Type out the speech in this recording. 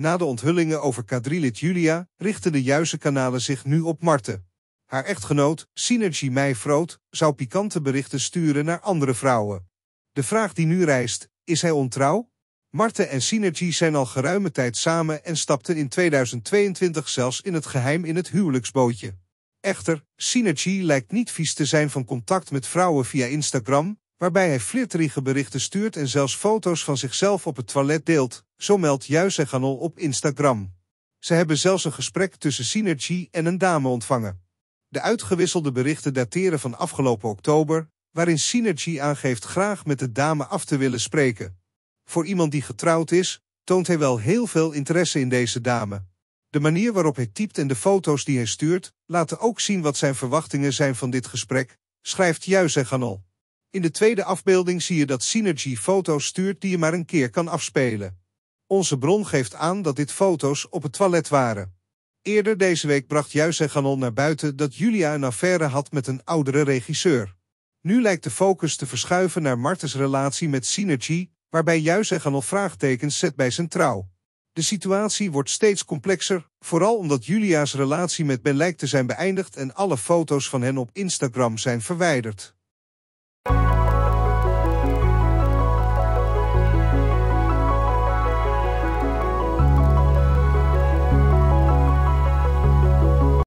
Na de onthullingen over kadrilit Julia richten de juiste kanalen zich nu op Marte. Haar echtgenoot, Synergy Meijfroot, zou pikante berichten sturen naar andere vrouwen. De vraag die nu rijst, is hij ontrouw? Marte en Synergy zijn al geruime tijd samen en stapten in 2022 zelfs in het geheim in het huwelijksbootje. Echter, Synergy lijkt niet vies te zijn van contact met vrouwen via Instagram, waarbij hij flirterige berichten stuurt en zelfs foto's van zichzelf op het toilet deelt, zo meldt Juis Ganol op Instagram. Ze hebben zelfs een gesprek tussen Synergy en een dame ontvangen. De uitgewisselde berichten dateren van afgelopen oktober, waarin Synergy aangeeft graag met de dame af te willen spreken. Voor iemand die getrouwd is, toont hij wel heel veel interesse in deze dame. De manier waarop hij typt en de foto's die hij stuurt, laten ook zien wat zijn verwachtingen zijn van dit gesprek, schrijft Juis Ganol. In de tweede afbeelding zie je dat Synergy foto's stuurt die je maar een keer kan afspelen. Onze bron geeft aan dat dit foto's op het toilet waren. Eerder deze week bracht juist Ganon naar buiten dat Julia een affaire had met een oudere regisseur. Nu lijkt de focus te verschuiven naar Martens relatie met Synergy, waarbij juist Ganon vraagtekens zet bij zijn trouw. De situatie wordt steeds complexer, vooral omdat Julia's relatie met Ben lijkt te zijn beëindigd en alle foto's van hen op Instagram zijn verwijderd.